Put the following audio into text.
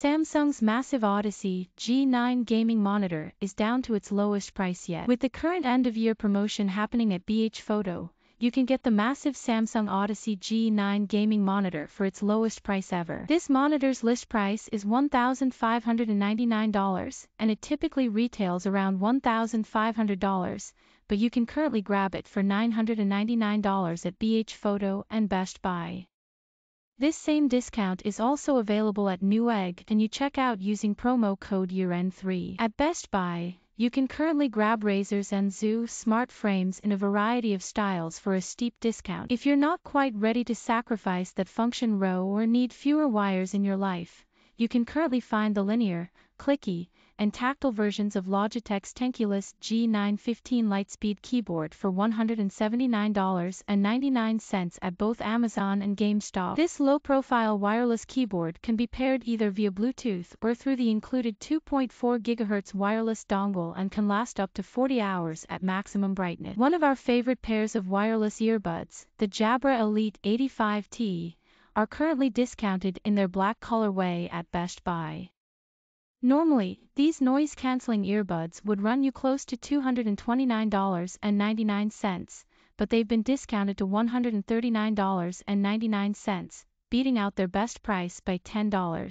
Samsung's massive Odyssey G9 gaming monitor is down to its lowest price yet. With the current end-of-year promotion happening at BH Photo, you can get the massive Samsung Odyssey G9 gaming monitor for its lowest price ever. This monitor's list price is $1,599 and it typically retails around $1,500, but you can currently grab it for $999 at BH Photo and Best Buy. This same discount is also available at Newegg and you check out using promo code YEAREND3. At Best Buy, you can currently grab razors and Zoo smart frames in a variety of styles for a steep discount. If you're not quite ready to sacrifice that function row or need fewer wires in your life, you can currently find the linear, clicky, and tactile versions of Logitech's Tenculus G915 Lightspeed keyboard for $179.99 at both Amazon and GameStop. This low-profile wireless keyboard can be paired either via Bluetooth or through the included 2.4 GHz wireless dongle and can last up to 40 hours at maximum brightness. One of our favorite pairs of wireless earbuds, the Jabra Elite 85T, are currently discounted in their black colorway at Best Buy. Normally, these noise-canceling earbuds would run you close to $229.99, but they've been discounted to $139.99, beating out their best price by $10.